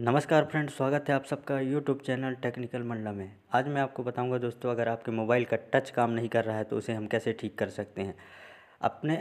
नमस्कार फ्रेंड स्वागत है आप सबका यूट्यूब चैनल टेक्निकल मंडला में आज मैं आपको बताऊंगा दोस्तों अगर आपके मोबाइल का टच काम नहीं कर रहा है तो उसे हम कैसे ठीक कर सकते हैं अपने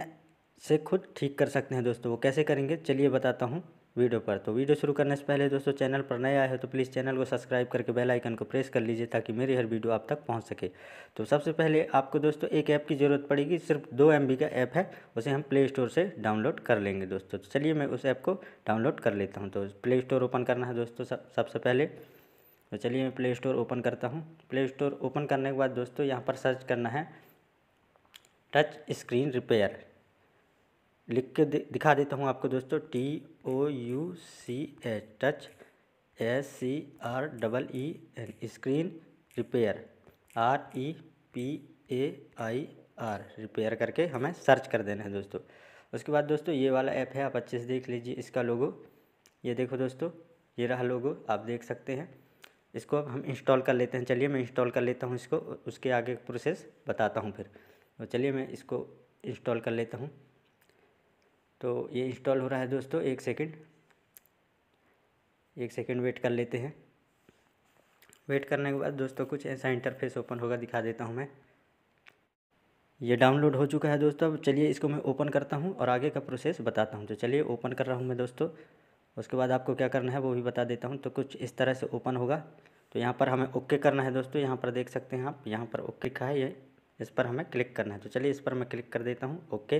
से खुद ठीक कर सकते हैं दोस्तों वो कैसे करेंगे चलिए बताता हूँ वीडियो पर तो वीडियो शुरू करने से पहले दोस्तों चैनल पर नए आए हो तो प्लीज़ चैनल को सब्सक्राइब करके बेल आइकन को प्रेस कर लीजिए ताकि मेरी हर वीडियो आप तक पहुंच सके तो सबसे पहले आपको दोस्तों एक ऐप की ज़रूरत पड़ेगी सिर्फ दो एम का ऐप है उसे हम प्ले स्टोर से डाउनलोड कर लेंगे दोस्तों तो चलिए मैं उस ऐप को डाउनलोड कर लेता हूँ तो प्ले स्टोर ओपन करना है दोस्तों सब सबसे पहले तो चलिए मैं प्ले स्टोर ओपन करता हूँ प्ले स्टोर ओपन करने के बाद दोस्तों यहाँ पर सर्च करना है टच स्क्रीन रिपेयर लिख के दिखा देता हूँ आपको दोस्तों T O U C H touch S C R double E N screen repair R E P A I R repair करके हमें सर्च कर देना है दोस्तों उसके बाद दोस्तों ये वाला ऐप है आप अच्छे से देख लीजिए इसका लोगो ये देखो दोस्तों ये रहा लोगो आप देख सकते हैं इसको अब हम इंस्टॉल कर लेते हैं चलिए मैं इंस्टॉल कर लेता हूँ इसको उसके आगे प्रोसेस बताता हूँ फिर तो चलिए मैं इसको इंस्टॉल कर लेता हूँ तो ये इंस्टॉल हो रहा है दोस्तों एक सेकेंड एक सेकेंड वेट कर लेते हैं वेट करने के बाद दोस्तों कुछ ऐसा इंटरफेस ओपन होगा दिखा देता हूँ मैं ये डाउनलोड हो चुका है दोस्तों अब चलिए इसको मैं ओपन करता हूँ और आगे का प्रोसेस बताता हूँ तो चलिए ओपन कर रहा हूँ मैं दोस्तों उसके बाद आपको क्या करना है वो भी बता देता हूँ तो कुछ इस तरह से ओपन होगा तो यहाँ पर हमें ओके करना है दोस्तों यहाँ पर देख सकते हैं आप यहाँ पर ओके लिखा है ये इस पर हमें क्लिक करना है तो चलिए इस पर मैं क्लिक कर देता हूँ ओके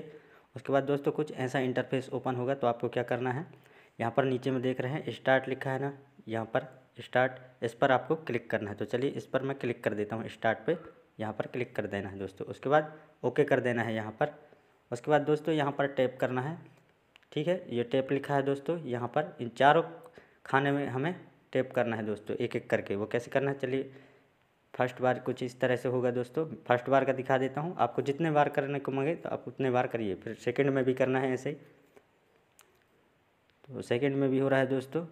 उसके बाद दोस्तों कुछ ऐसा इंटरफेस ओपन होगा तो आपको क्या करना है यहाँ पर नीचे में देख रहे हैं स्टार्ट लिखा है ना यहाँ पर स्टार्ट इस पर आपको क्लिक करना है तो चलिए इस पर मैं क्लिक कर देता हूँ स्टार्ट पे यहाँ पर क्लिक कर देना है दोस्तों उसके बाद ओके कर देना है यहाँ पर उसके बाद दोस्तों यहाँ पर टैप करना है ठीक है ये टैप लिखा है दोस्तों यहाँ पर इन चारों खाने में हमें टैप करना है दोस्तों एक एक करके वो कैसे करना है चलिए फर्स्ट बार कुछ इस तरह से होगा दोस्तों फर्स्ट बार का दिखा देता हूँ आपको जितने बार करने को मांगे तो आप उतने बार करिए फिर सेकंड में भी करना है ऐसे ही तो सेकंड में भी हो रहा है दोस्तों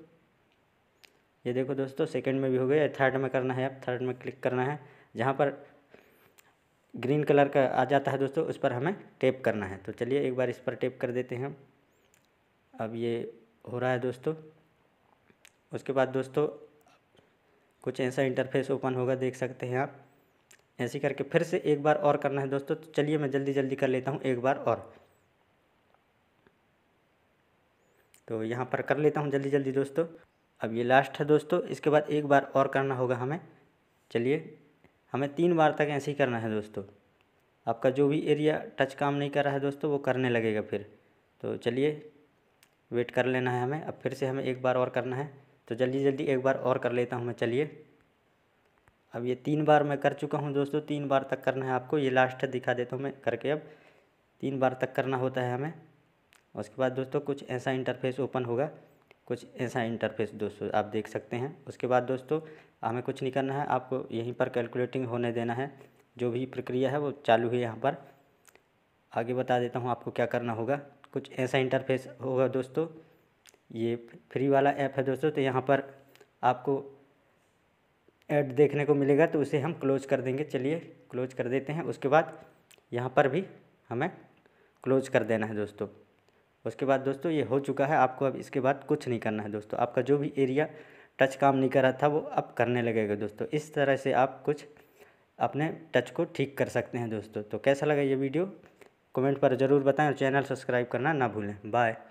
ये देखो दोस्तों सेकंड में भी हो गया थर्ड में करना है आप थर्ड में क्लिक करना है जहाँ पर ग्रीन कलर का आ जाता है दोस्तों उस पर हमें टेप करना है तो चलिए एक बार इस पर टेप कर देते हैं हम अब ये हो रहा है दोस्तों उसके बाद दोस्तों कुछ ऐसा इंटरफेस ओपन होगा देख सकते हैं आप ऐसे करके फिर से एक बार और करना है दोस्तों तो चलिए मैं जल्दी जल्दी कर लेता हूँ एक बार और तो यहाँ पर कर लेता हूँ जल्दी जल्दी दोस्तों अब ये लास्ट है दोस्तों इसके बाद एक बार और करना होगा हमें चलिए हमें तीन बार तक ऐसे ही करना है दोस्तों आपका जो भी एरिया टच काम नहीं कर रहा है दोस्तों वो करने लगेगा फिर तो चलिए वेट कर लेना है हमें अब फिर से हमें एक बार और करना है तो जल्दी जल्दी एक बार और कर लेता हूँ मैं चलिए अब ये तीन बार मैं कर चुका हूँ दोस्तों तीन बार तक करना है आपको ये लास्ट दिखा देता हूँ मैं करके अब तीन बार तक करना होता है हमें उसके बाद दोस्तों कुछ ऐसा इंटरफेस ओपन होगा कुछ ऐसा इंटरफेस दोस्तों आप देख सकते हैं उसके बाद दोस्तों हमें कुछ नहीं करना है आपको यहीं पर कैलकुलेटिंग होने देना है जो भी प्रक्रिया है वो चालू है यहाँ पर आगे बता देता हूँ आपको क्या करना होगा कुछ ऐसा इंटरफेस होगा दोस्तों ये फ्री वाला ऐप है दोस्तों तो यहाँ पर आपको ऐड देखने को मिलेगा तो उसे हम क्लोज कर देंगे चलिए क्लोज कर देते हैं उसके बाद यहाँ पर भी हमें क्लोज कर देना है दोस्तों उसके बाद दोस्तों ये हो चुका है आपको अब इसके बाद कुछ नहीं करना है दोस्तों आपका जो भी एरिया टच काम नहीं कर रहा था वो अब करने लगेगा दोस्तों इस तरह से आप कुछ अपने टच को ठीक कर सकते हैं दोस्तों तो कैसा लगा ये वीडियो कमेंट पर ज़रूर बताएं और चैनल सब्सक्राइब करना ना भूलें बाय